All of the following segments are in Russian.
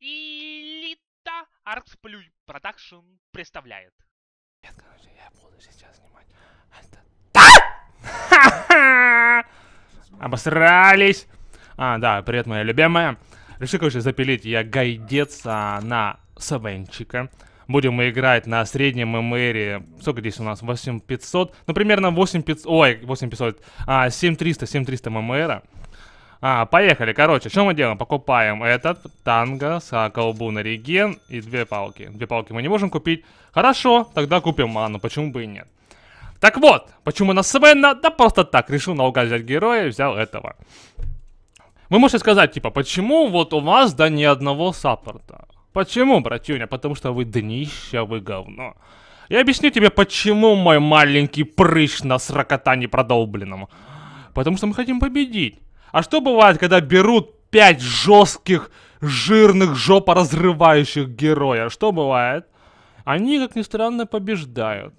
Элита Арксплюй Продакшн представляет. Нет, короче, я буду сейчас снимать. Это... Обосрались! А, да, привет, моя любимая. Решил, короче, запилить я гайдец а, на Савенчика. Будем мы играть на среднем ММРе, сколько здесь у нас, 8500, ну примерно 8500, ой, 8500, а, 7300, 7300 ММРа. А, поехали, короче, что мы делаем? Покупаем этот, танго, колбуна, реген и две палки. Две палки мы не можем купить. Хорошо, тогда купим ману, почему бы и нет. Так вот, почему на Свена? Да просто так, решил наугад взять героя и взял этого. Вы можете сказать, типа, почему вот у вас да ни одного саппорта? Почему, братюня? Потому что вы днища, вы говно. Я объясню тебе, почему мой маленький прыщ на сракота не Потому что мы хотим победить. А что бывает, когда берут пять жестких, жирных, жопоразрывающих героя? Что бывает? Они, как ни странно, побеждают.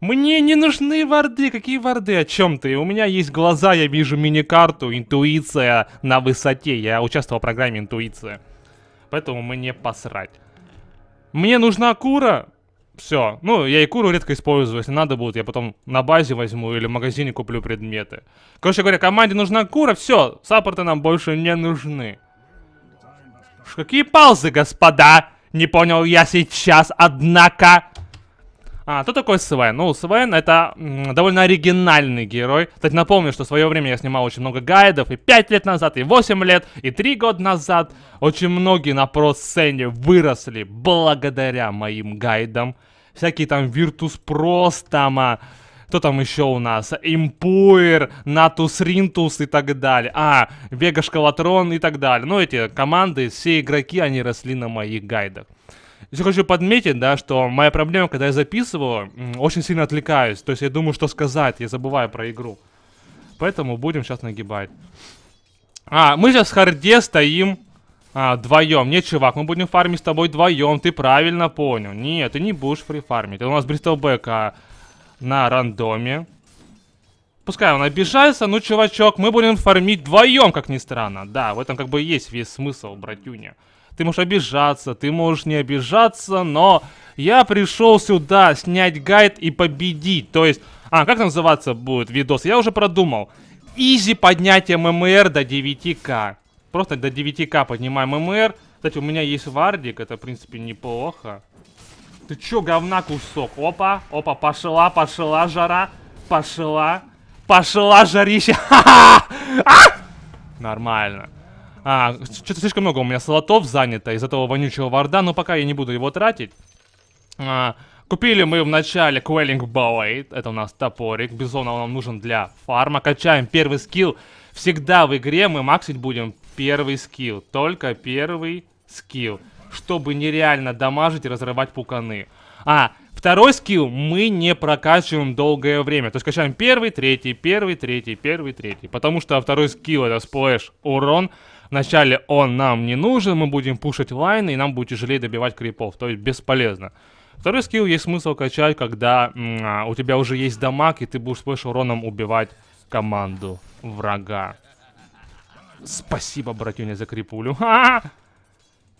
Мне не нужны варды. Какие варды? О чем ты? У меня есть глаза, я вижу мини-карту, интуиция на высоте. Я участвовал в программе «Интуиция». Поэтому мне посрать. Мне нужна Акура? Все. Ну, я и куру редко использую. Если надо будет, я потом на базе возьму или в магазине куплю предметы. Короче говоря, команде нужна кура, все, саппорты нам больше не нужны. Ш, какие паузы, господа? Не понял я сейчас, однако. А, кто такой Свен? Ну, Свен это м, довольно оригинальный герой. Кстати, напомню, что в свое время я снимал очень много гайдов, и 5 лет назад, и 8 лет, и 3 года назад. Очень многие на про-сцене выросли благодаря моим гайдам. Всякие там Virtus Pros, там, а, кто там еще у нас? Импуер, Натус Ринтус и так далее. А, Вега Шкалатрон и так далее. Ну, эти команды, все игроки, они росли на моих гайдах. Здесь хочу подметить, да, что моя проблема, когда я записываю, очень сильно отвлекаюсь. То есть я думаю, что сказать, я забываю про игру. Поэтому будем сейчас нагибать. А, мы сейчас в харде стоим а, вдвоем. Нет, чувак, мы будем фармить с тобой вдвоем, ты правильно понял. Нет, ты не будешь фрифармить. Это У нас Бристолбека на рандоме. Пускай он обижается, ну, чувачок, мы будем фармить вдвоем, как ни странно. Да, в этом как бы есть весь смысл, братюня ты можешь обижаться, ты можешь не обижаться, но я пришел сюда снять гайд и победить. То есть, а, как называться будет видос? Я уже продумал. Изи поднятие ММР до 9К. Просто до 9К поднимаем ММР. Кстати, у меня есть вардик, это, в принципе, неплохо. Ты чё, говна кусок? Опа, опа, пошла, пошла жара, пошла, пошла жарища. А! Нормально. А, что-то слишком много у меня слотов занято из этого вонючего варда, но пока я не буду его тратить. А, купили мы вначале Quelling Blade, это у нас топорик, безусловно, он нам нужен для фарма. Качаем первый скилл. Всегда в игре мы максить будем первый скилл, только первый скилл, чтобы нереально дамажить и разрывать пуканы. А, Второй скилл мы не прокачиваем долгое время. То есть качаем первый, третий, первый, третий, первый, третий. Потому что второй скилл это сплэш урон вначале он нам не нужен, мы будем пушить лайны, и нам будет тяжелее добивать крипов, то есть бесполезно. Второй скилл есть смысл качать, когда м, а, у тебя уже есть дамаг, и ты будешь с уроном убивать команду врага. Спасибо, братюня, за крипулю. Ха -ха!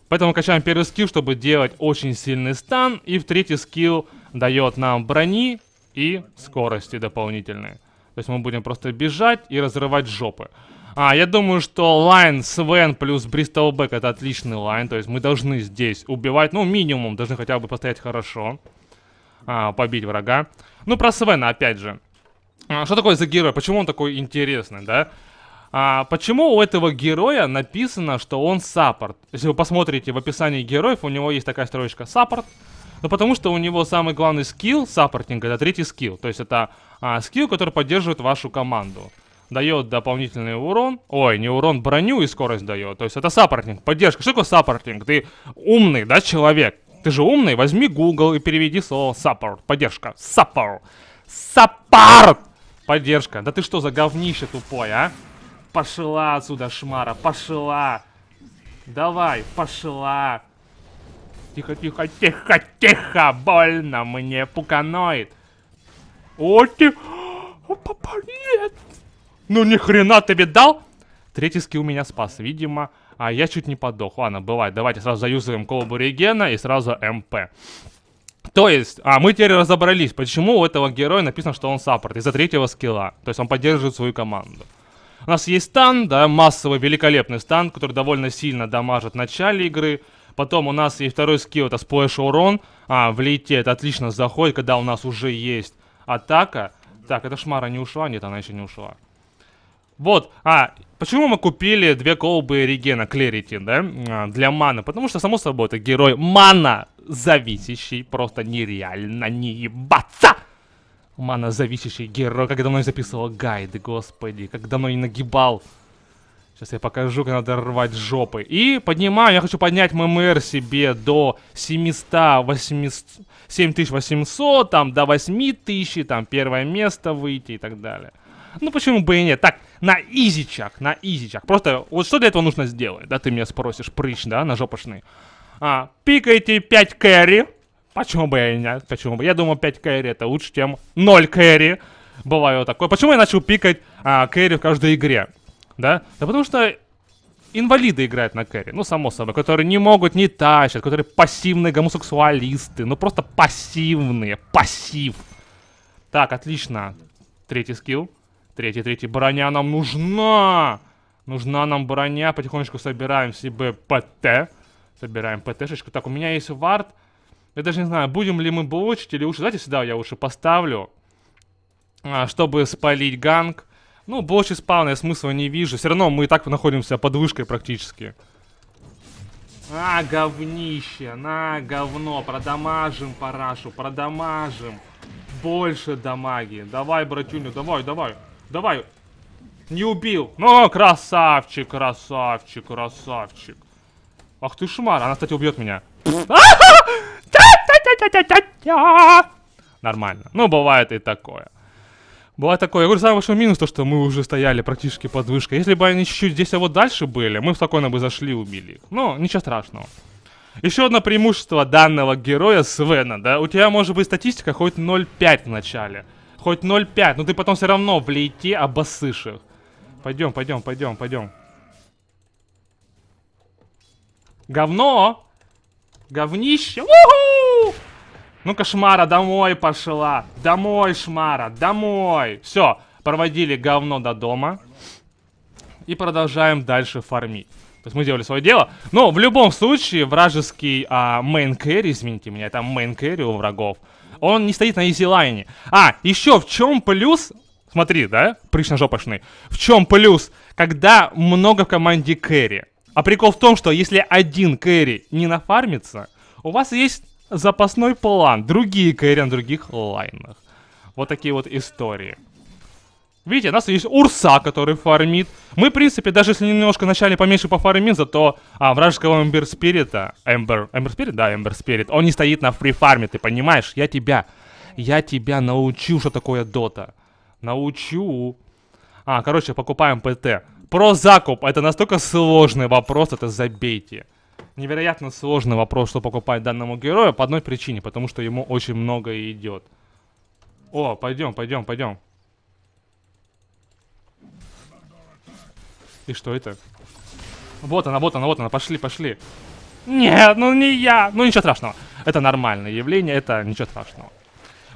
Поэтому качаем первый скилл, чтобы делать очень сильный стан. И в третий скилл дает нам брони и скорости дополнительные. То есть мы будем просто бежать и разрывать жопы. А, я думаю, что лайн Свен плюс Бристол Бристолбек это отличный лайн. То есть мы должны здесь убивать, ну, минимум, должны хотя бы постоять хорошо. А, побить врага. Ну, про Свена, опять же. А, что такое за герой? Почему он такой интересный, да? А, почему у этого героя написано, что он саппорт? Если вы посмотрите в описании героев, у него есть такая строчка саппорт. Ну, потому что у него самый главный скилл саппортинга, это третий скилл. То есть это а, скилл, который поддерживает вашу команду дает дополнительный урон. Ой, не урон, броню и скорость дает. То есть это саппортинг, поддержка. Что такое саппортинг? Ты умный, да, человек? Ты же умный, возьми Google и переведи слово саппорт, поддержка. Саппорт. Саппорт! Поддержка. Да ты что за говнище тупой, а? Пошла отсюда, шмара, пошла. Давай, пошла. Тихо, тихо, тихо, тихо. Больно мне, пуканоид. О, ты... О, папа, нет. Ну ни хрена тебе дал? Третий скилл меня спас, видимо. А я чуть не подох. Ладно, бывает. Давайте сразу заюзаем колбу регена и сразу МП. То есть, а мы теперь разобрались, почему у этого героя написано, что он саппорт из-за третьего скилла. То есть он поддерживает свою команду. У нас есть стан, да, массовый великолепный стан, который довольно сильно дамажит в начале игры. Потом у нас есть второй скилл, это сплэш урон. А, в лейте это отлично заходит, когда у нас уже есть атака. Так, эта шмара не ушла? Нет, она еще не ушла. Вот, а, почему мы купили две колбы регена Клерити, да, а, для мана? Потому что, само собой, это герой мана зависящий, просто нереально не ебаться! Мана зависящий герой, как давно я записывал гайды, господи, как давно я нагибал. Сейчас я покажу, как надо рвать жопы. И поднимаю, я хочу поднять ММР себе до 700, 800, 7800, там, до 8000, там, первое место выйти и так далее. Ну почему бы и нет? Так, на изичак, на изичак. Просто вот что для этого нужно сделать? Да, ты меня спросишь, прыщ, да, на жопошный. А, пикайте 5 кэри. Почему бы и нет? Почему бы? Я думаю, 5 кэри это лучше, чем 0 кэри. Бывает такое. Почему я начал пикать а, кэри в каждой игре? Да? Да потому что инвалиды играют на кэри, ну, само собой, которые не могут, не тащат, которые пассивные гомосексуалисты, ну, просто пассивные, пассив. Так, отлично. Третий скилл. Третий, третий. Броня нам нужна! Нужна нам броня. Потихонечку собираем себе ПТ. Собираем ПТшечку. Так, у меня есть вард. Я даже не знаю, будем ли мы блочить или лучше... Давайте сюда я лучше поставлю. А, чтобы спалить ганг. Ну, блочить спавна я смысла не вижу. Все равно мы и так находимся под вышкой практически. А, говнище, на, говно, продамажим парашу, продамажим. Больше дамаги. Давай, братюню, давай, давай. Давай. Не убил. Ну, красавчик, красавчик, красавчик. Ах ты шмар. Она, кстати, убьет меня. Нормально. Ну, бывает и такое. Бывает такое. Я говорю, самый большой минус то, что мы уже стояли практически под вышкой. Если бы они чуть-чуть здесь, а вот дальше были, мы спокойно бы зашли и убили их. Ну, ничего страшного. Еще одно преимущество данного героя Свена, да? У тебя может быть статистика хоть 0,5 в начале. Хоть 0,5, но ты потом все равно в лейте обоссышь Пойдем, пойдем, пойдем, пойдем. Говно! Говнище! ну кошмара домой пошла. Домой, Шмара, домой. Все, проводили говно до дома. И продолжаем дальше фармить. То есть мы делали свое дело. Но в любом случае, вражеский а, мейн-кэрри, извините меня, это мейн-кэрри у врагов, он не стоит на изи лайне. А, еще в чем плюс... Смотри, да? Прыщно-жопошный. В чем плюс, когда много в команде кэри? А прикол в том, что если один кэри не нафармится, у вас есть запасной план, другие кэри на других лайнах. Вот такие вот истории. Видите, у нас есть Урса, который фармит. Мы, в принципе, даже если немножко начали поменьше пофармим, зато а, вражеского Эмбер Спирита... Эмбер... Эмбер Спирит? Да, Эмбер Спирит. Он не стоит на фри фрифарме, ты понимаешь? Я тебя... Я тебя научу, что такое Дота. Научу. А, короче, покупаем ПТ. Про закуп. Это настолько сложный вопрос, это забейте. Невероятно сложный вопрос, что покупать данному герою по одной причине, потому что ему очень много идет. О, пойдем, пойдем, пойдем. И что это? Вот она, вот она, вот она, пошли, пошли. Нет, ну не я. Ну ничего страшного. Это нормальное явление, это ничего страшного.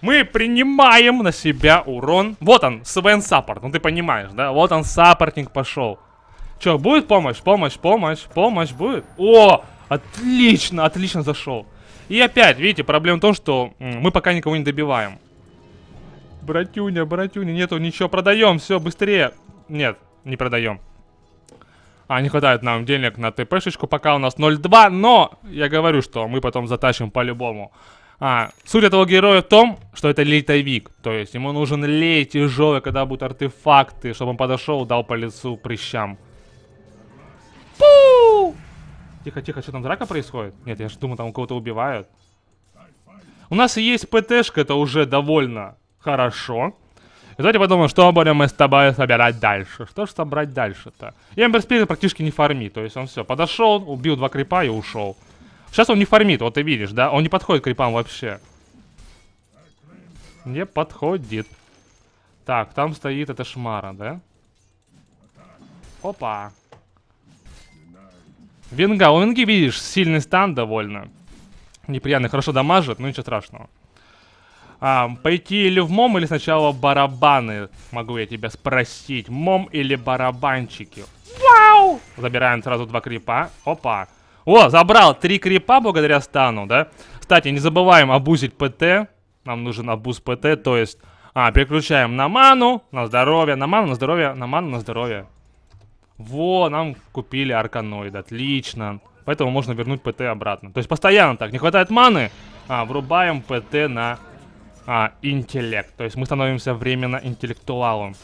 Мы принимаем на себя урон. Вот он, Свен Саппорт, ну ты понимаешь, да? Вот он, саппортник пошел. Че, будет помощь? Помощь, помощь, помощь будет? О, отлично, отлично зашел. И опять, видите, проблема в том, что мы пока никого не добиваем. Братюня, братюня, нету ничего, продаем, все, быстрее. Нет, не продаем. А, не хватает нам денег на ТП шечку, пока у нас 0.2, но я говорю, что мы потом затащим по-любому. А, суть этого героя в том, что это лейтовик, то есть ему нужен лей тяжелый, когда будут артефакты, чтобы он подошел, дал по лицу прыщам. Пу! Тихо, тихо, что там драка происходит? Нет, я же думаю, там кого-то убивают. У нас есть ПТшка, это уже довольно хорошо. И давайте подумаем, что будем мы с тобой собирать дальше. Что же собрать дальше-то? И Эмбер Спирит практически не фармит. То есть он все, подошел, убил два крипа и ушел. Сейчас он не фармит, вот ты видишь, да? Он не подходит к крипам вообще. Не подходит. Так, там стоит эта шмара, да? Опа. Винга. У Винги, видишь, сильный стан довольно. Неприятный, хорошо дамажит, но ничего страшного. А, пойти или в мом, или сначала барабаны, могу я тебя спросить. Мом или барабанчики? Вау! Забираем сразу два крипа. Опа. О, забрал три крипа благодаря стану, да? Кстати, не забываем обузить ПТ. Нам нужен обуз ПТ, то есть... А, переключаем на ману, на здоровье, на ману, на здоровье, на ману, на здоровье. Во, нам купили арканоид, отлично. Поэтому можно вернуть ПТ обратно. То есть постоянно так, не хватает маны, а, врубаем ПТ на а, интеллект. То есть мы становимся временно интеллектуалом.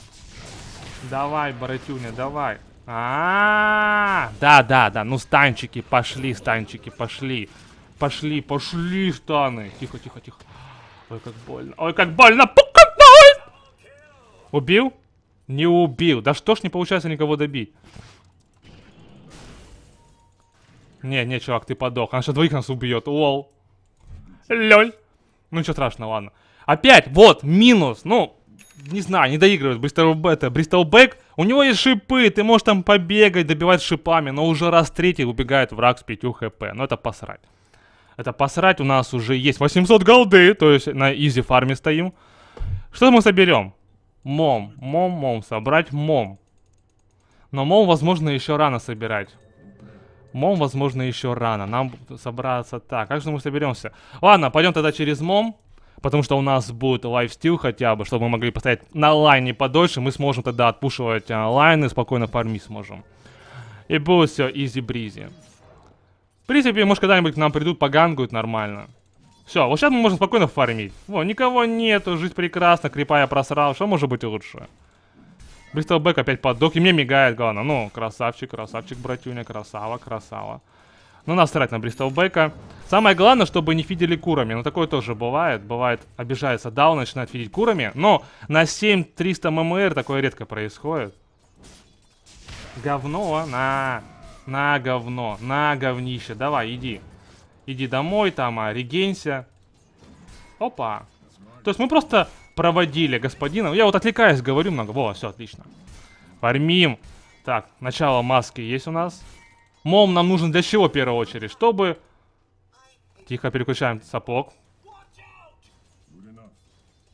Давай, Боротюня, давай. А, Да, да, да. Ну, станчики, пошли, станчики, пошли. Пошли, пошли, штаны. Тихо, тихо, тихо. Ой, как больно. Ой, как больно. Пуканулась! Убил? Не убил. Да что ж не получается никого добить? Не, не, чувак, ты подох. Она сейчас двоих нас убьет. Лол. Лёль. Ну ничего страшного, ладно. Опять, вот, минус. Ну, не знаю, не доигрывает Бристол, это, Бристол Бэк. У него есть шипы, ты можешь там побегать, добивать шипами, но уже раз третий убегает враг с 5 хп. Но ну, это посрать. Это посрать у нас уже есть 800 голды, то есть на изи фарме стоим. Что мы соберем? Мом, мом, мом, собрать мом. Но мом, возможно, еще рано собирать. Мом, возможно, еще рано. Нам собраться так. Как же мы соберемся? Ладно, пойдем тогда через мом потому что у нас будет лайфстил хотя бы, чтобы мы могли поставить на лайне подольше, мы сможем тогда отпушивать а, лайны, спокойно фармить сможем. И будет все изи-бризи. В принципе, может когда-нибудь к нам придут, погангуют нормально. Все, вот сейчас мы можем спокойно фармить. Во, никого нету, жизнь прекрасна, крипа я просрал, что может быть лучше? Бристолбэк опять подох, и мне мигает, главное. Ну, красавчик, красавчик, братюня, красава, красава. Но ну, насрать на Бристолбека. Самое главное, чтобы не фидели курами. Но ну, такое тоже бывает. Бывает, обижается даун, начинает фидить курами. Но на 7300 ММР такое редко происходит. Говно, на. На говно, на говнище. Давай, иди. Иди домой, там, а, регенься. Опа. То есть мы просто проводили господина. Я вот отвлекаюсь, говорю много. Во, все, отлично. Фармим. Так, начало маски есть у нас. Мом нам нужен для чего в первую очередь? Чтобы... Тихо, переключаем сапог.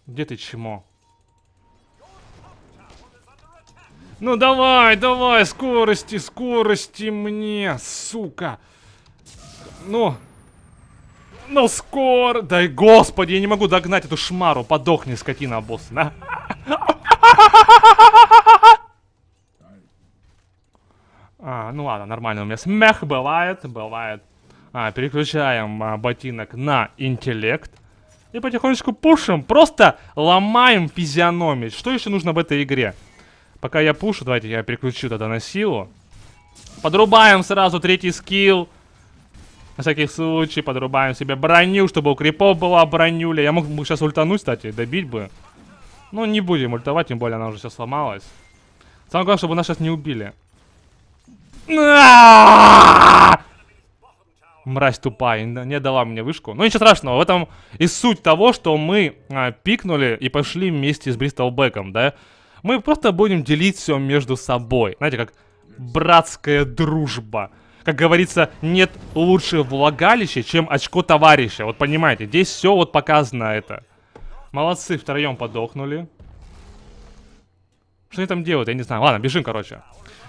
Где ты, чмо? Ну давай, давай, скорости, скорости мне, сука. Ну. Ну скоро. Дай господи, я не могу догнать эту шмару. Подохни, скотина, босс. На. А, ну ладно, нормально у меня смех бывает, бывает. А, переключаем а, ботинок на интеллект. И потихонечку пушим, просто ломаем физиономию. Что еще нужно в этой игре? Пока я пушу, давайте я переключу тогда на силу. Подрубаем сразу третий скилл. На всякий случай подрубаем себе броню, чтобы у крипов была бронюля. Я мог бы сейчас ультануть, кстати, добить бы. Но не будем ультовать, тем более она уже все сломалась. Самое главное, чтобы нас сейчас не убили. А! Мразь тупая, не дала мне вышку. Но ну, ничего страшного, в этом и суть того, что мы а, пикнули и пошли вместе с Бристол Бристолбеком, да? Мы просто будем делить все между собой. Знаете, как братская дружба. Как говорится, нет лучше влагалища, чем очко товарища. Вот понимаете, здесь все вот показано это. Молодцы, втроем подохнули. Что они там делают, я не знаю. Ладно, бежим, короче.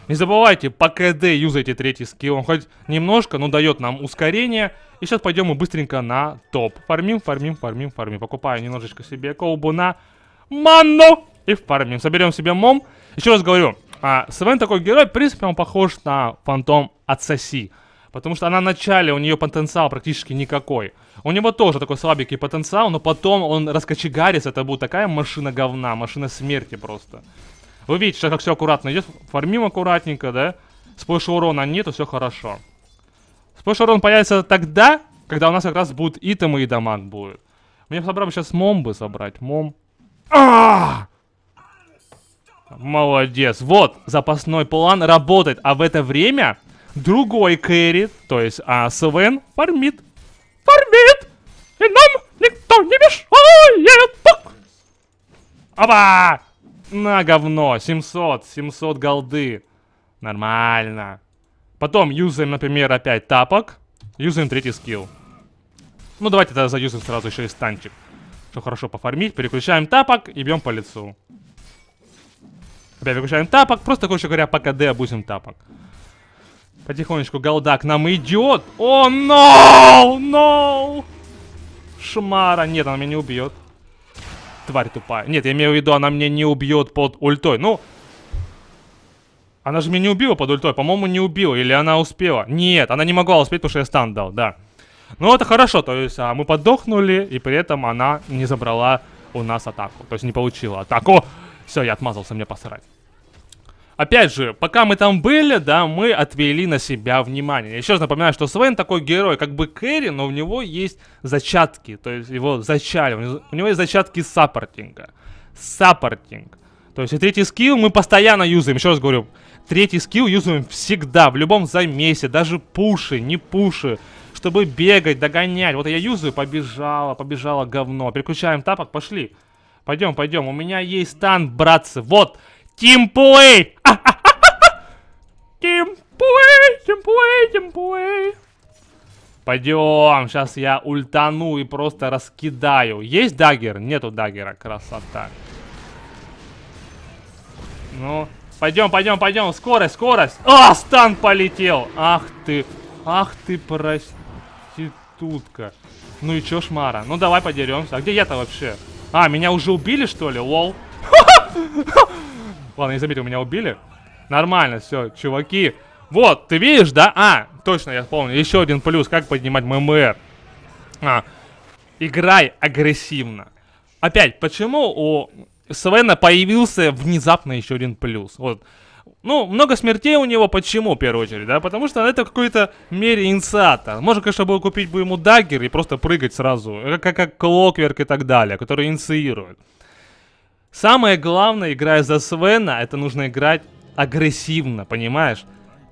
Не забывайте, по КД юзайте третий скилл. Он хоть немножко, но дает нам ускорение. И сейчас пойдем мы быстренько на топ. Фармим, фармим, фармим, фармим. Покупаю немножечко себе колбу на манну. И фармим. Соберем себе мом. Еще раз говорю, а, Свен такой герой, в принципе, он похож на фантом от Соси. Потому что она в начале, у нее потенциал практически никакой. У него тоже такой слабенький потенциал, но потом он раскочегарится, это будет такая машина говна, машина смерти просто. Вы видите, как все аккуратно идет. Фармим аккуратненько, да? С помощью урона нету, все хорошо. С урон появится тогда, когда у нас как раз будут итемы и дамаг будет. Мне собрал сейчас мом бы собрать. Мом. А -а -а! Молодец. Вот, запасной план работает. А в это время другой кэри, то есть а, Свен, фармит. Фармит! И нам никто не мешает! Опа! На говно. 700. 700 голды. Нормально. Потом юзаем, например, опять тапок. Юзаем третий скилл. Ну, давайте тогда заюзаем сразу еще и станчик. Что хорошо пофармить. Переключаем тапок и бьем по лицу. Опять выключаем тапок. Просто, короче говоря, по КД обузим тапок. Потихонечку голда к нам идет. О, ноу! Ноу! Шмара. Нет, она меня не убьет тварь тупая. Нет, я имею в виду, она меня не убьет под ультой. Ну, она же меня не убила под ультой. По-моему, не убила. Или она успела? Нет, она не могла успеть, потому что я стан дал, да. Ну, это хорошо. То есть, а, мы подохнули, и при этом она не забрала у нас атаку. То есть, не получила атаку. Все, я отмазался, мне посрать. Опять же, пока мы там были, да, мы отвели на себя внимание. Еще раз напоминаю, что Свен такой герой, как бы Кэрри, но у него есть зачатки, то есть его зачали, у него есть зачатки саппортинга. Саппортинг. То есть и третий скилл мы постоянно юзаем, еще раз говорю, третий скилл юзаем всегда, в любом замесе, даже пуши, не пуши, чтобы бегать, догонять. Вот я юзаю, побежала, побежала говно. Переключаем тапок, пошли. Пойдем, пойдем, у меня есть стан, братцы, вот, тимплей! Тимплей, тимплей, тимплей. Пойдем, сейчас я ультану и просто раскидаю. Есть дагер? Нету дагера, красота. Ну, пойдем, пойдем, пойдем. Скорость, скорость. А, стан полетел. Ах ты, ах ты, проститутка. Ну и чё, Шмара? Ну давай подеремся. А где я-то вообще? А, меня уже убили, что ли? Лол. Ладно, не заметил, меня убили. Нормально, все, чуваки. Вот, ты видишь, да? А, точно, я помню. Еще один плюс, как поднимать ММР. А, играй агрессивно. Опять, почему у Свена появился внезапно еще один плюс? Вот. Ну, много смертей у него, почему, в первую очередь, да? Потому что это в какой-то мере инициатор. Можно, конечно, было купить бы ему даггер и просто прыгать сразу, э, как, как Клокверк и так далее, который инициирует. Самое главное, играя за Свена, это нужно играть агрессивно, понимаешь?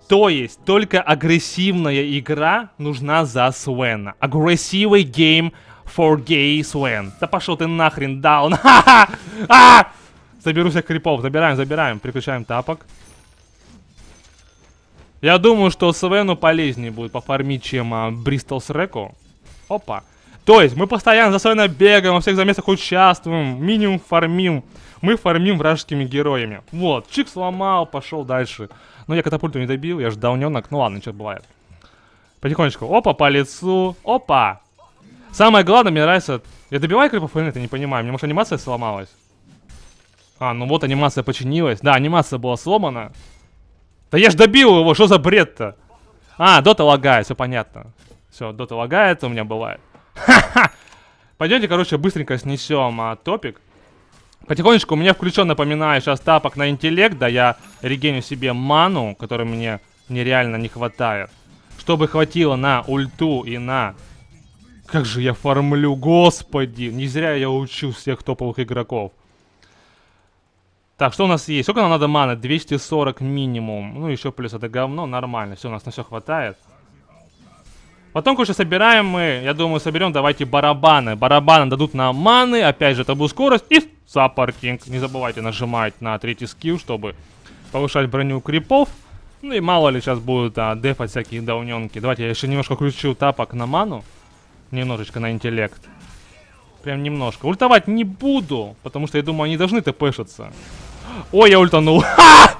То есть, только агрессивная игра нужна за Свена. Агрессивный гейм for gay Свен. Да пошел ты нахрен, даун. Ха-ха! А! Заберу всех крипов. Забираем, забираем. Переключаем тапок. Я думаю, что Свену полезнее будет пофармить, чем Бристол а, с Реку. Опа. То есть, мы постоянно за Свена бегаем, во всех замесах участвуем, минимум фармим мы фармим вражескими героями. Вот, чик сломал, пошел дальше. Но я катапульту не добил, я же дауненок. Ну ладно, что бывает. Потихонечку. Опа, по лицу. Опа. Самое главное, мне нравится... Я добиваю крипов или нет, я не понимаю. Мне, может, анимация сломалась? А, ну вот анимация починилась. Да, анимация была сломана. Да я ж добил его, что за бред-то? А, дота лагает, все понятно. Все, дота лагает, у меня бывает. Ха-ха! Пойдемте, короче, быстренько снесем а, топик. Потихонечку у меня включен, напоминаю, сейчас тапок на интеллект, да я регеню себе ману, которой мне нереально не хватает. Чтобы хватило на ульту и на... Как же я фармлю, господи! Не зря я учу всех топовых игроков. Так, что у нас есть? Сколько нам надо маны? 240 минимум. Ну, еще плюс это говно, нормально. Все, у нас на все хватает. Потом, конечно, собираем мы, я думаю, соберем, давайте, барабаны. Барабаны дадут нам маны, опять же, табу скорость и саппортинг. Не забывайте нажимать на третий скилл, чтобы повышать броню крипов. Ну и мало ли сейчас будут а, дефать всякие дауненки. Давайте я еще немножко включу тапок на ману. Немножечко на интеллект. Прям немножко. Ультовать не буду, потому что я думаю, они должны тпшиться. Ой, я ультанул. Ха!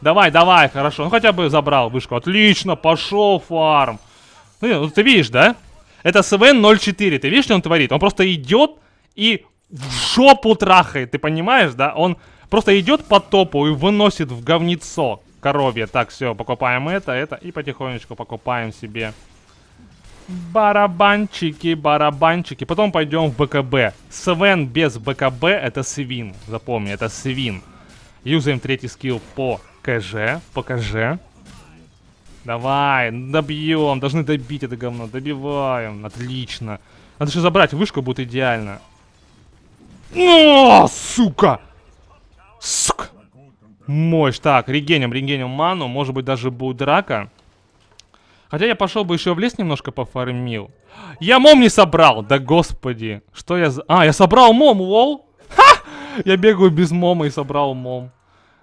Давай, давай, хорошо. Ну хотя бы забрал вышку. Отлично, пошел фарм. Ну, ты видишь, да? Это СВН 04. Ты видишь, что он творит? Он просто идет и в жопу трахает. Ты понимаешь, да? Он просто идет по топу и выносит в говнецо коровье. Так, все, покупаем это, это. И потихонечку покупаем себе барабанчики, барабанчики. Потом пойдем в БКБ. СВН без БКБ это свин. Запомни, это свин. Юзаем третий скилл по Покажи, покажи. Давай, добьем, должны добить это говно, добиваем, отлично. Надо же забрать, вышка будет идеально. О, сука! Сука! Мощь, так, регенем, регенем ману, может быть даже будет драка. Хотя я пошел бы еще в лес немножко пофармил. Я мом не собрал, да господи. Что я за... А, я собрал мом, лол. Ха! Я бегаю без мома и собрал мом.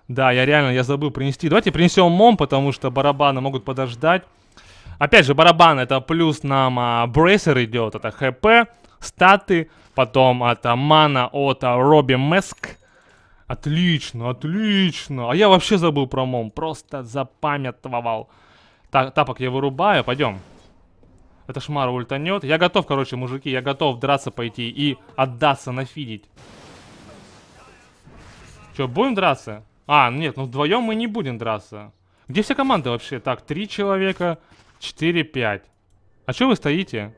Да, я реально, я забыл принести. Давайте принесем мом, потому что барабаны могут подождать. Опять же, барабан это плюс нам а, брейсер идет, это хп, статы, потом это мана от а, Робби Меск. Отлично, отлично. А я вообще забыл про мом, просто запамятовал. Так, тапок я вырубаю, пойдем. Это шмара ультанет. Я готов, короче, мужики, я готов драться пойти и отдаться нафидить. Че, будем драться? А, ну нет, ну вдвоем мы не будем драться. Где вся команда вообще? Так, три человека, четыре, пять. А что вы стоите?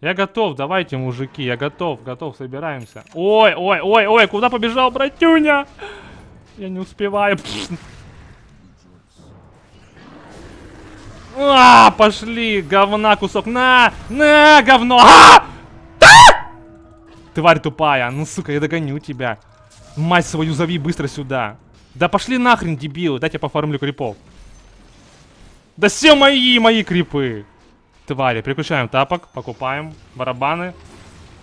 Я готов, давайте, мужики, я готов, готов, собираемся. Ой, ой, ой, ой, куда побежал, братюня? Я не успеваю. А, пошли, говна кусок. На, на, говно. А! А! Тварь тупая, ну сука, я догоню тебя. Мать свою, зови быстро сюда. Да пошли нахрен, дебилы. Дайте я пофармлю крипов. Да все мои, мои крипы. Твари, переключаем тапок, покупаем барабаны.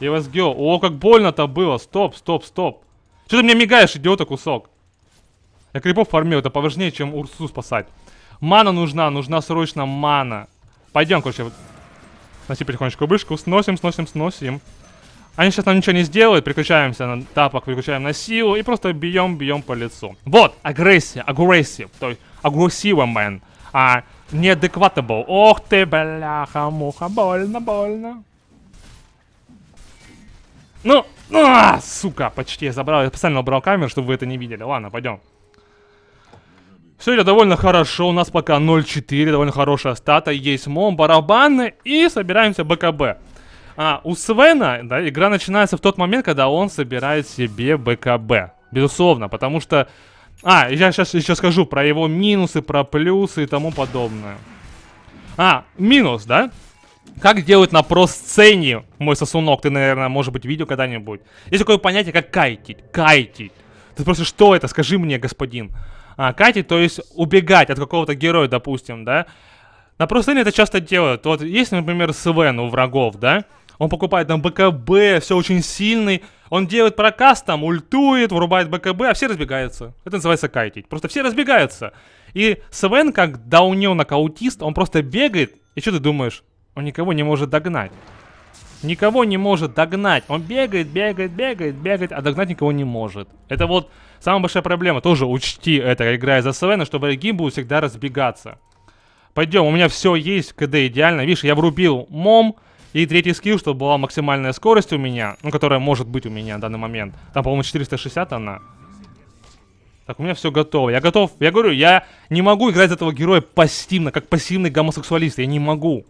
И let's О, как больно-то было. Стоп, стоп, стоп. Что ты мне мигаешь, идиота, кусок? Я крипов фармил, это поважнее, чем Урсу спасать. Мана нужна, нужна срочно мана. Пойдем, короче. Носи потихонечку бышку, сносим, сносим, сносим. Они сейчас нам ничего не сделают, переключаемся на тапок, переключаем на силу и просто бьем, бьем по лицу. Вот, агрессия, агрессив, то есть агрессива, мэн. А, неадекватабл. Ох ты, бляха, муха, больно, больно. Ну, ну а, сука, почти я забрал, я специально убрал камеру, чтобы вы это не видели. Ладно, пойдем. Все идет довольно хорошо, у нас пока 0-4, довольно хорошая стата, есть мом, барабаны и собираемся БКБ. А, у Свена, да, игра начинается в тот момент, когда он собирает себе БКБ. Безусловно, потому что... А, я сейчас еще скажу про его минусы, про плюсы и тому подобное. А, минус, да? Как делать на просцене, мой сосунок, ты, наверное, может быть, видел когда-нибудь. Есть такое понятие, как кайтить. Кайтить. Ты просто что это? Скажи мне, господин. А, кайтить, то есть убегать от какого-то героя, допустим, да? На просцене это часто делают. Вот есть, например, Свен у врагов, да? Он покупает там БКБ, все очень сильный. Он делает прокаст, там ультует, врубает БКБ, а все разбегаются. Это называется кайтить. Просто все разбегаются. И Свен, как даунил аутист, он просто бегает. И что ты думаешь? Он никого не может догнать. Никого не может догнать. Он бегает, бегает, бегает, бегает, а догнать никого не может. Это вот самая большая проблема. Тоже учти это, играя за Свена, что враги будут всегда разбегаться. Пойдем, у меня все есть, КД идеально. Видишь, я врубил мом, и третий скилл, чтобы была максимальная скорость у меня, ну, которая может быть у меня в данный момент. Там, по-моему, 460 она. Так, у меня все готово. Я готов. Я говорю, я не могу играть за этого героя пассивно, как пассивный гомосексуалист. Я не могу.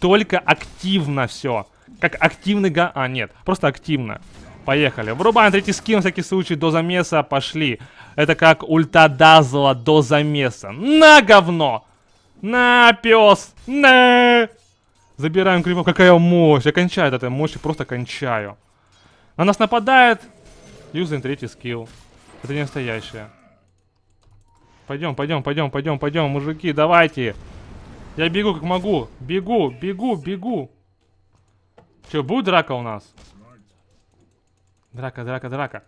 Только активно все. Как активный га, А, нет. Просто активно. Поехали. Врубаем третий скин, всякий случай, до замеса. Пошли. Это как ульта Дазла до замеса. На говно! На, пес! На! Забираем крипов. Какая мощь. Я кончаю от этой мощи, просто кончаю. На нас нападает. Юзаем третий скилл. Это не настоящее. Пойдем, пойдем, пойдем, пойдем, пойдем, мужики, давайте. Я бегу как могу. Бегу, бегу, бегу. Че, будет драка у нас? Драка, драка, драка.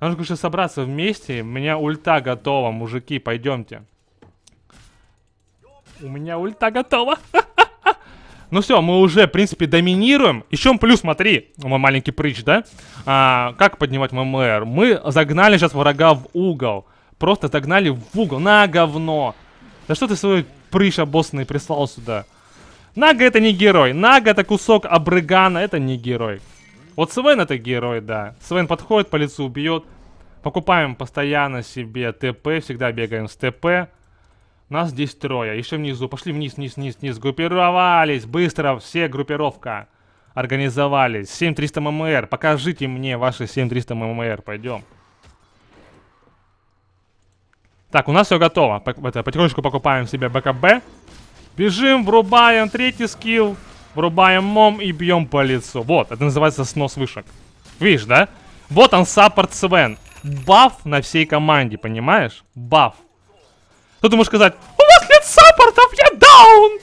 Нам нужно собраться вместе. У меня ульта готова, мужики, пойдемте. У меня ульта готова. Ну все, мы уже, в принципе, доминируем. Еще плюс, смотри, мой маленький прыч, да? А, как поднимать ММР? Мы загнали сейчас врага в угол. Просто загнали в угол. На говно. Да что ты свой прыщ обоссанный прислал сюда? Нага это не герой. Нага это кусок обрыгана, это не герой. Вот Свен это герой, да. Свен подходит, по лицу убьет. Покупаем постоянно себе ТП, всегда бегаем с ТП. Нас здесь трое. Еще внизу. Пошли вниз, вниз, вниз, вниз. Группировались. Быстро. Все группировка. Организовались. 7300 ММР. Покажите мне ваши 7300 ММР. Пойдем. Так, у нас все готово. это, потихонечку покупаем себе БКБ. Бежим, врубаем третий скилл. Врубаем мом и бьем по лицу. Вот, это называется снос вышек. Видишь, да? Вот он, саппорт Свен. Баф на всей команде, понимаешь? Баф то ну, ты можешь сказать, у вас нет саппортов, я даун!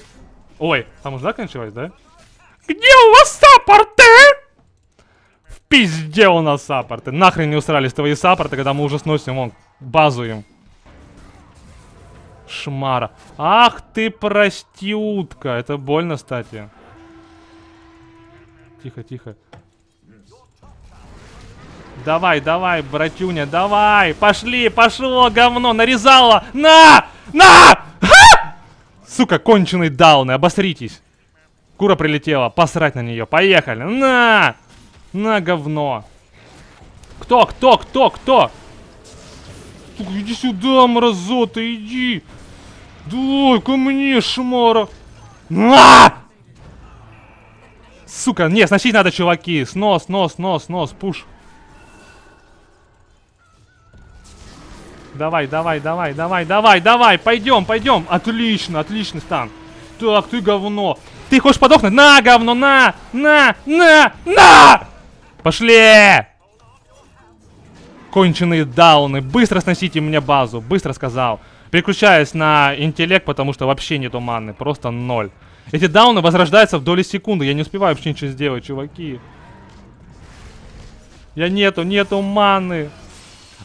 Ой, там уже заканчивать, да? Где у вас саппорты? В пизде у нас саппорты. Нахрен не устрались твои саппорты, когда мы уже сносим вон базу им. Шмара. Ах ты простиутка. Это больно, кстати. Тихо, тихо. Давай, давай, братюня, давай. Пошли, пошло, говно, нарезало. На! На! Ха! Сука, конченый дауны, обосритесь. Кура прилетела, посрать на нее. Поехали. На! На говно. Кто, кто, кто, кто? Сука, иди сюда, мразота, иди. Дай ко мне, шмара. На! Сука, не, сносить надо, чуваки. Снос, нос, нос, нос, пуш. Давай, давай, давай, давай, давай, давай, пойдем, пойдем. Отлично, отличный стан. Так, ты говно. Ты хочешь подохнуть? На, говно, на, на, на, на! Пошли! Конченые дауны. Быстро сносите мне базу, быстро сказал. Переключаясь на интеллект, потому что вообще нету маны, просто ноль. Эти дауны возрождаются в доли секунды, я не успеваю вообще ничего сделать, чуваки. Я нету, нету маны.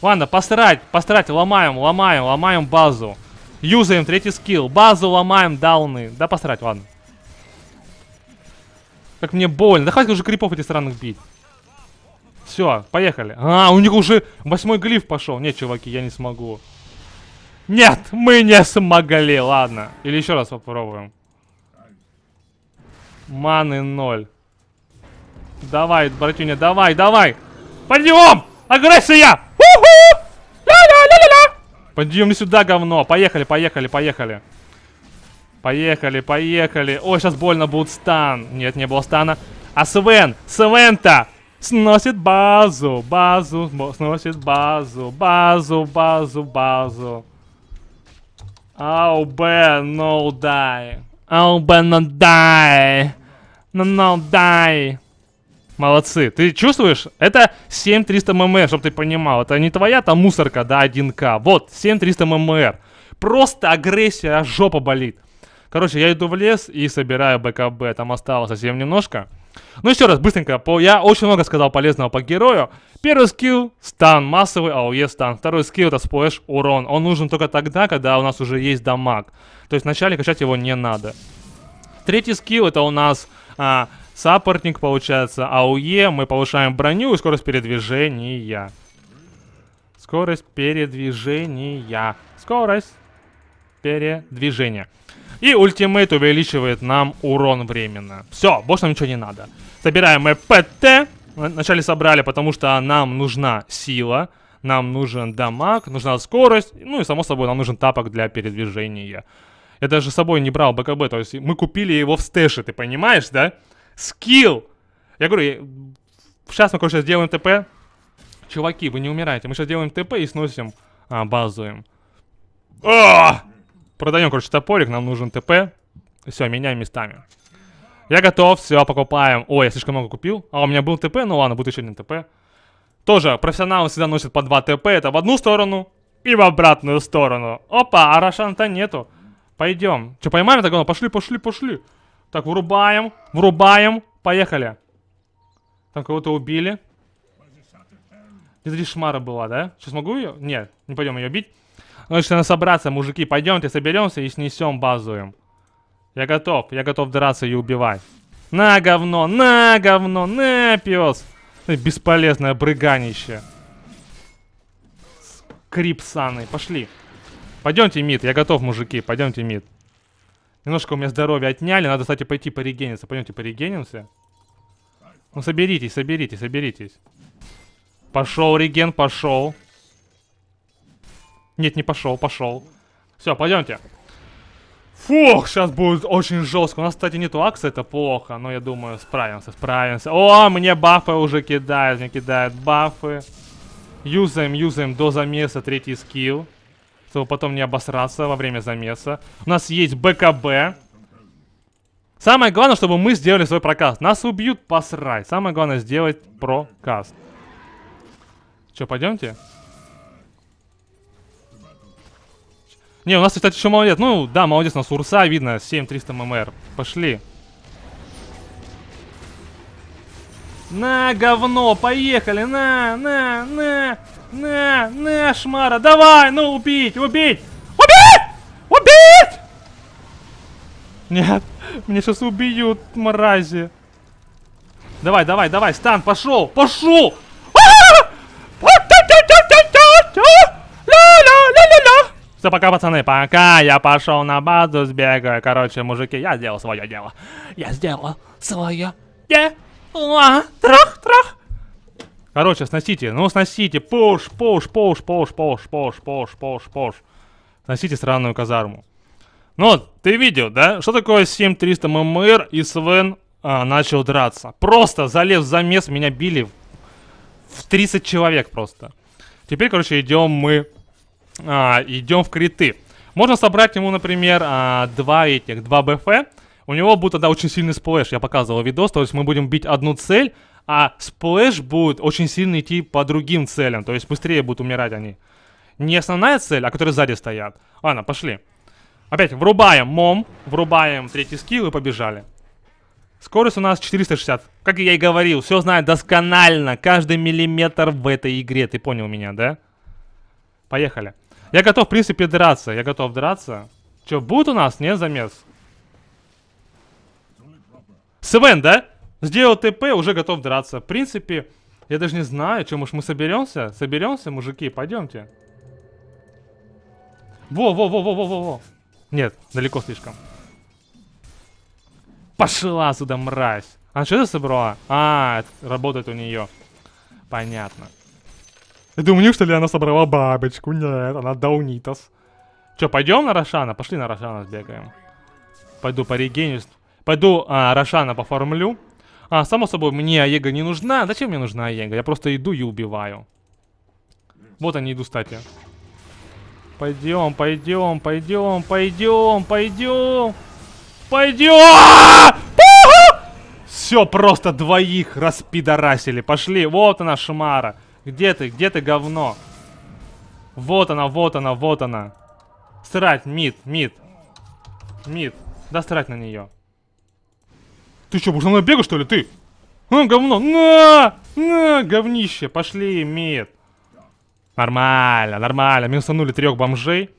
Ладно, посрать, посрать, ломаем, ломаем, ломаем базу. Юзаем третий скилл. Базу ломаем, дауны. Да посрать, ладно. Как мне больно. Да хватит уже крипов этих странных бить. Все, поехали. А, у них уже восьмой глиф пошел. Нет, чуваки, я не смогу. Нет, мы не смогли, ладно. Или еще раз попробуем. Маны ноль. Давай, братюня, давай, давай. Подъем! Агрессия! Подъем сюда, говно. Поехали, поехали, поехали. Поехали, поехали. Ой, сейчас больно будет стан. Нет, не было стана. А Свен, Свен-то сносит базу, базу, сносит базу, базу, базу, базу. Ау, Бен, no die. Ау, Бен, no die. No, no Молодцы. Ты чувствуешь? Это 7300 ММР, чтобы ты понимал. Это не твоя там мусорка, да, 1К. Вот, 7300 ММР. Просто агрессия, аж жопа болит. Короче, я иду в лес и собираю БКБ. Там осталось совсем немножко. Ну еще раз, быстренько. По... Я очень много сказал полезного по герою. Первый скилл — стан, массовый АОЕ стан. Второй скилл — это сплэш урон. Он нужен только тогда, когда у нас уже есть дамаг. То есть вначале качать его не надо. Третий скилл — это у нас... А, саппортник получается, АУЕ, мы повышаем броню и скорость передвижения. Скорость передвижения. Скорость передвижения. И ультимейт увеличивает нам урон временно. Все, больше нам ничего не надо. Собираем ЭПТ. Вначале собрали, потому что нам нужна сила. Нам нужен дамаг, нужна скорость. Ну и, само собой, нам нужен тапок для передвижения. Я даже с собой не брал БКБ, то есть мы купили его в стэше, ты понимаешь, да? Скилл! Я говорю, я... сейчас мы, короче, сделаем ТП. Чуваки, вы не умираете. Мы сейчас делаем ТП и сносим а, базу им. А! Продаем, короче, топорик. Нам нужен ТП. Все, меняем местами. Я готов, все, покупаем. Ой, я слишком много купил. А, у меня был ТП, ну ладно, будет еще один ТП. Тоже, профессионалы всегда носят по 2 ТП. Это в одну сторону и в обратную сторону. Опа, а Рошана-то нету. Пойдем. Че, поймаем это а ну, Пошли, пошли, пошли. Так, врубаем, врубаем, поехали. Там кого-то убили. Здесь шмара была, да? Сейчас могу ее? Нет, не пойдем ее бить. Значит, ну, надо собраться, мужики, пойдемте, соберемся и снесем базу им. Я готов, я готов драться и убивать. На говно, на говно, на пес. Бесполезное брыганище. Крип пошли. Пойдемте мид, я готов, мужики, пойдемте мид. Немножко у меня здоровья отняли. Надо, кстати, пойти порегениться. Пойдемте порегенимся. Ну, соберитесь, соберитесь, соберитесь. Пошел, реген, пошел. Нет, не пошел, пошел. Все, пойдемте. Фух, сейчас будет очень жестко. У нас, кстати, нету акса, это плохо, но я думаю, справимся, справимся. О, мне бафы уже кидают, мне кидают бафы. Юзаем, юзаем до замеса третий скилл чтобы потом не обосраться во время замеса. У нас есть БКБ. Самое главное, чтобы мы сделали свой прокаст. Нас убьют, посрать. Самое главное сделать прокаст. Че, пойдемте? Не, у нас, кстати, еще молодец. Ну, да, молодец, у нас урса видно, 7300 ммр. Пошли. На, говно, поехали, на, на, на. На, на, шмара, давай, ну убить, убить! Убить! Убить! Нет, меня сейчас убьют, мрази. Давай, давай, давай, стан, пошел, пошел! Все, пока, пацаны, пока, я пошел на базу, сбегаю. Короче, мужики, я сделал свое дело. Я сделал свое дело. Трах, трах. Короче, сносите, ну сносите, пош, пош, пош, пош, пош, пош, пош, пош, пош. Сносите сраную казарму. Ну, ты видел, да? Что такое 7300 ММР и Свен а, начал драться. Просто залез в замес, меня били в, в 30 человек просто. Теперь, короче, идем мы, а, идем в криты. Можно собрать ему, например, а, два этих, два БФ. У него будет тогда очень сильный сплэш, я показывал видос, то есть мы будем бить одну цель, а сплэш будет очень сильно идти по другим целям, то есть быстрее будут умирать они. Не основная цель, а которые сзади стоят. Ладно, пошли. Опять врубаем мом, врубаем третий скилл и побежали. Скорость у нас 460. Как я и говорил, все знаю досконально. Каждый миллиметр в этой игре. Ты понял меня, да? Поехали. Я готов, в принципе, драться. Я готов драться. Че, будет у нас, не, замес? Свен, да? Сделал ТП, уже готов драться. В принципе, я даже не знаю, чем уж мы соберемся. Соберемся, мужики, пойдемте. Во-во-во-во-во-во-во. Нет, далеко слишком. Пошла сюда, мразь. Она что-то собрала? А, а работает у нее. Понятно. Я думаю, что ли она собрала бабочку? Нет, она даунитас. Че, пойдем на Рошана? Пошли на Рошана сбегаем. Пойду по регеню. Пойду а, Рошана поформлю. А, само собой, мне Аега не нужна. Зачем мне нужна Аега? Я просто иду и убиваю. Вот они идут, кстати. Пойдем, пойдем, пойдем, пойдем, пойдем. Пойдем! Все, просто двоих распидорасили. Пошли, вот она, Шмара. Где ты, где ты, говно? Вот она, вот она, вот она. Срать, мид, мид. Мид. Да срать на нее. Ты что, будешь на бегу что ли, ты? Ну, говно. На! На, говнище. Пошли, мед. Нормально, нормально. Минусанули трех бомжей.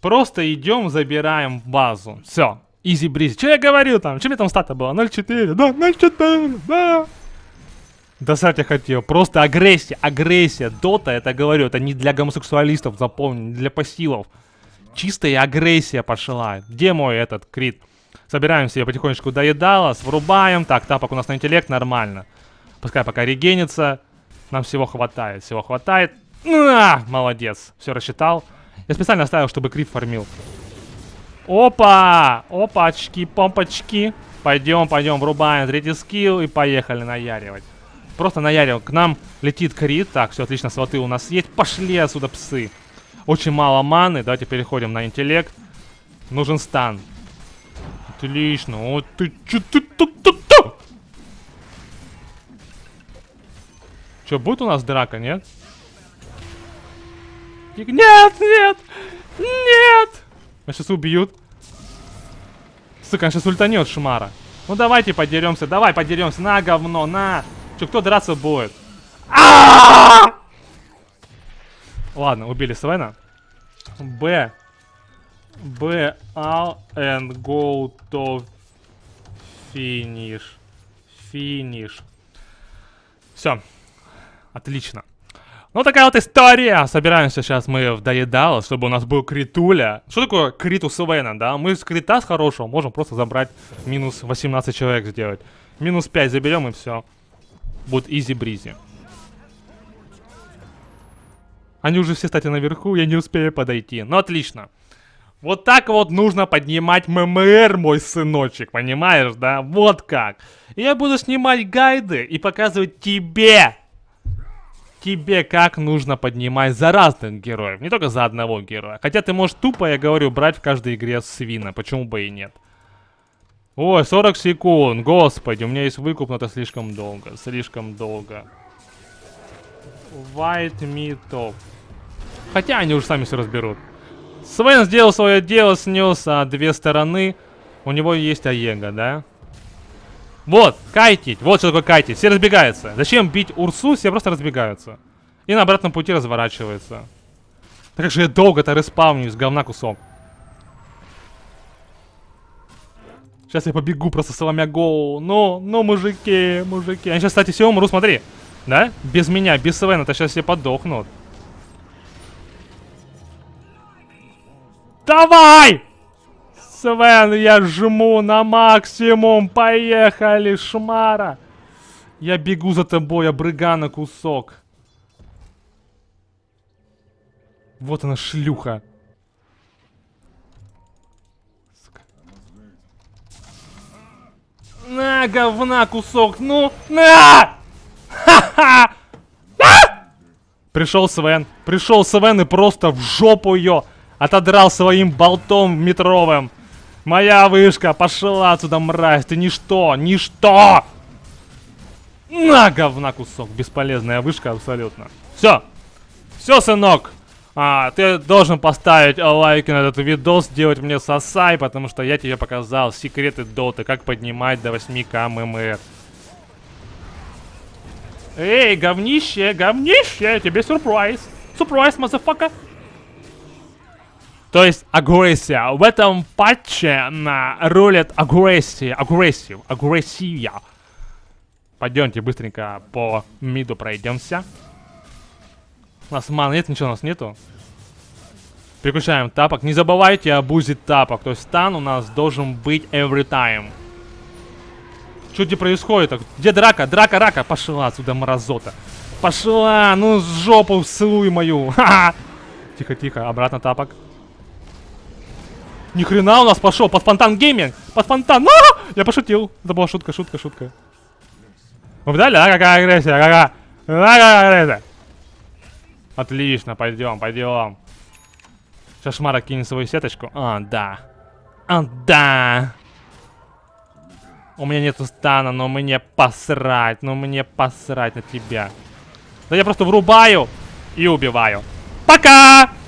Просто идем, забираем базу. Все. Изи бризи. Че я говорил там? Че мне там стата была? 0-4. Да, 0-4. Да. Досрать я хотел. Просто агрессия. Агрессия. Дота, это говорю, это не для гомосексуалистов, запомни, для пассивов. Чистая агрессия пошла. Где мой этот крит? Собираемся, себе потихонечку доедалос, врубаем. Так, тапок у нас на интеллект, нормально. Пускай пока регенится. Нам всего хватает, всего хватает. А, молодец, все рассчитал. Я специально оставил, чтобы крип фармил. Опа! Опачки, помпочки. Пойдем, пойдем, врубаем третий скилл и поехали наяривать. Просто наярил, К нам летит крит. Так, все отлично, сваты у нас есть. Пошли отсюда, псы. Очень мало маны. Давайте переходим на интеллект. Нужен стан. Отлично. Вот ты че ты тут тут тут. Че, будет у нас драка, нет? Нет, нет! Нет! Меня сейчас убьют. Сука, он сейчас ультанет, шмара. Ну давайте подеремся, давай подеремся. На, говно, на! Че, кто драться будет? А -а -а Ладно, убили Свена. Б. B out and go to finish. Finish. Все. Отлично. Ну, такая вот история. Собираемся сейчас мы в доедало, чтобы у нас был критуля. Что такое крит у Свена, да? Мы с крита с хорошего можем просто забрать минус 18 человек сделать. Минус 5 заберем и все. Будет изи-бризи. Они уже все, кстати, наверху, я не успею подойти. Ну, отлично. Вот так вот нужно поднимать ММР, мой сыночек, понимаешь, да? Вот как. Я буду снимать гайды и показывать тебе, тебе как нужно поднимать за разных героев, не только за одного героя. Хотя ты можешь тупо, я говорю, брать в каждой игре свина, почему бы и нет. Ой, 40 секунд, господи, у меня есть выкуп, но это слишком долго, слишком долго. White meat top. Хотя они уже сами все разберут. Свен сделал свое дело, снес а, две стороны. У него есть Аега, да? Вот, кайтить. Вот что такое кайтить. Все разбегаются. Зачем бить Урсу? Все просто разбегаются. И на обратном пути разворачивается. Так как же я долго-то респавнюсь, говна кусок. Сейчас я побегу просто сломя голову. Ну, ну, мужики, мужики. Они сейчас, кстати, все умрут, смотри. Да? Без меня, без Свена, то сейчас все подохнут. Давай! Свен, я жму на максимум. Поехали, шмара. Я бегу за тобой, обрыга на кусок. Вот она, шлюха. На, говна кусок, ну, на! Ха-ха! А! Пришел Свен, пришел Свен и просто в жопу ее. Отодрал своим болтом метровым. Моя вышка, пошла отсюда, мразь, ты ничто, ничто! На, говна кусок, бесполезная вышка абсолютно. Все, все, сынок, а, ты должен поставить лайк на этот видос, сделать мне сосай, потому что я тебе показал секреты доты, как поднимать до 8к ммр. Эй, говнище, говнище, тебе сюрприз. Сюрприз, мазафака. То есть агрессия. В этом патче на рулит агрессия. Агрессив. Агрессия. Пойдемте быстренько по миду пройдемся. У нас мана нет, ничего у нас нету. Переключаем тапок. Не забывайте о бузе тапок. То есть стан у нас должен быть every time. Что где происходит? Где драка? Драка, рака. Пошла отсюда мразота. Пошла, ну с жопу всылуй мою. Тихо-тихо, обратно тапок. Ни хрена у нас пошел под фонтан гейминг. Под фонтан. А! Я пошутил. Это была шутка, шутка, шутка. Вы видали, да, какая агрессия, какая? Да, какая агрессия. Отлично, пойдем, пойдем. Шашмара кинет свою сеточку. А, да. А, да. У меня нету стана, но мне посрать, но мне посрать на тебя. Да я просто врубаю и убиваю. Пока!